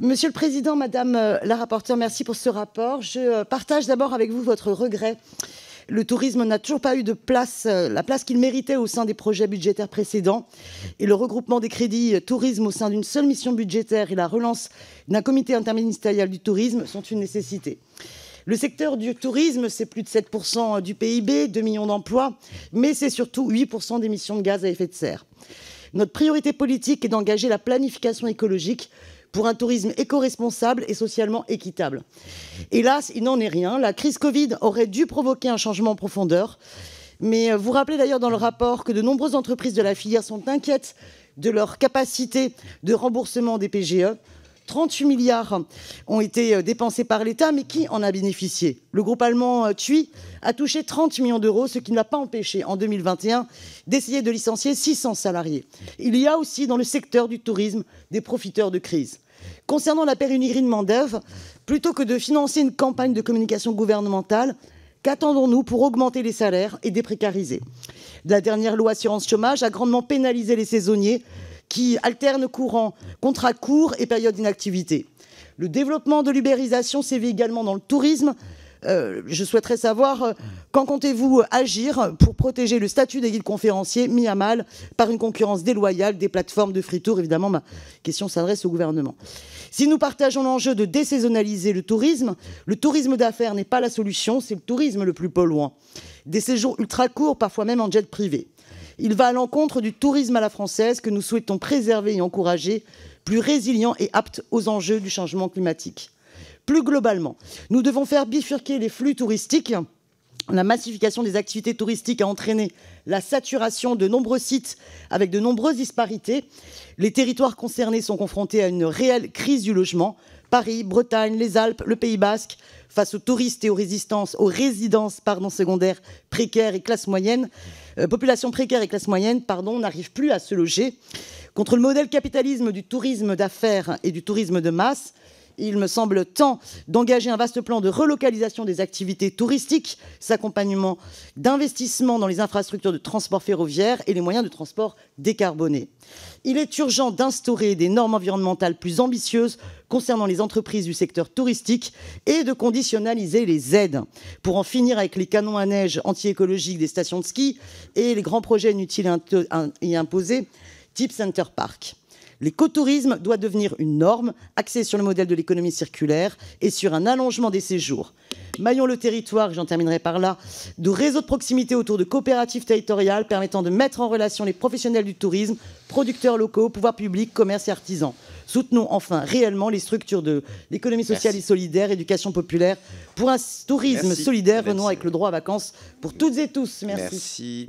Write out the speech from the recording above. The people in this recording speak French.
Monsieur le Président, Madame euh, la rapporteure, merci pour ce rapport. Je euh, partage d'abord avec vous votre regret. Le tourisme n'a toujours pas eu de place, euh, la place qu'il méritait au sein des projets budgétaires précédents. Et le regroupement des crédits tourisme au sein d'une seule mission budgétaire et la relance d'un comité interministériel du tourisme sont une nécessité. Le secteur du tourisme, c'est plus de 7% du PIB, 2 millions d'emplois, mais c'est surtout 8% d'émissions de gaz à effet de serre. Notre priorité politique est d'engager la planification écologique pour un tourisme éco-responsable et socialement équitable. Hélas, il n'en est rien. La crise Covid aurait dû provoquer un changement en profondeur. Mais euh, vous rappelez d'ailleurs dans le rapport que de nombreuses entreprises de la filière sont inquiètes de leur capacité de remboursement des PGE. 38 milliards ont été euh, dépensés par l'État, mais qui en a bénéficié Le groupe allemand euh, TUI a touché 30 millions d'euros, ce qui ne l'a pas empêché en 2021 d'essayer de licencier 600 salariés. Il y a aussi dans le secteur du tourisme des profiteurs de crise. Concernant la de mandeve plutôt que de financer une campagne de communication gouvernementale, Qu'attendons-nous pour augmenter les salaires et déprécariser La dernière loi assurance chômage a grandement pénalisé les saisonniers qui alterne courant, contrat court et période d'inactivité. Le développement de l'ubérisation sévit également dans le tourisme. Euh, je souhaiterais savoir euh, quand comptez-vous agir pour protéger le statut des guides conférenciers mis à mal par une concurrence déloyale des plateformes de free tour Évidemment, ma question s'adresse au gouvernement. Si nous partageons l'enjeu de désaisonnaliser le tourisme, le tourisme d'affaires n'est pas la solution, c'est le tourisme le plus loin. Des séjours ultra courts, parfois même en jet privé. Il va à l'encontre du tourisme à la française que nous souhaitons préserver et encourager, plus résilient et apte aux enjeux du changement climatique. Plus globalement, nous devons faire bifurquer les flux touristiques la massification des activités touristiques a entraîné la saturation de nombreux sites avec de nombreuses disparités. Les territoires concernés sont confrontés à une réelle crise du logement. Paris, Bretagne, les Alpes, le Pays Basque, face aux touristes et aux, résistances, aux résidences secondaires précaires et classes moyennes, euh, population précaire et classe moyenne, pardon, n'arrive plus à se loger. Contre le modèle capitalisme du tourisme d'affaires et du tourisme de masse, il me semble temps d'engager un vaste plan de relocalisation des activités touristiques, s'accompagnement d'investissements dans les infrastructures de transport ferroviaire et les moyens de transport décarbonés. Il est urgent d'instaurer des normes environnementales plus ambitieuses concernant les entreprises du secteur touristique et de conditionnaliser les aides pour en finir avec les canons à neige anti-écologiques des stations de ski et les grands projets inutiles y imposer, type Center Park. L'écotourisme doit devenir une norme axée sur le modèle de l'économie circulaire et sur un allongement des séjours. Maillons le territoire, j'en terminerai par là, de réseaux de proximité autour de coopératives territoriales permettant de mettre en relation les professionnels du tourisme, producteurs locaux, pouvoirs publics, commerces et artisans. Soutenons enfin réellement les structures de l'économie sociale et solidaire, éducation populaire, pour un tourisme solidaire, renouant avec le droit à vacances pour toutes et tous. Merci.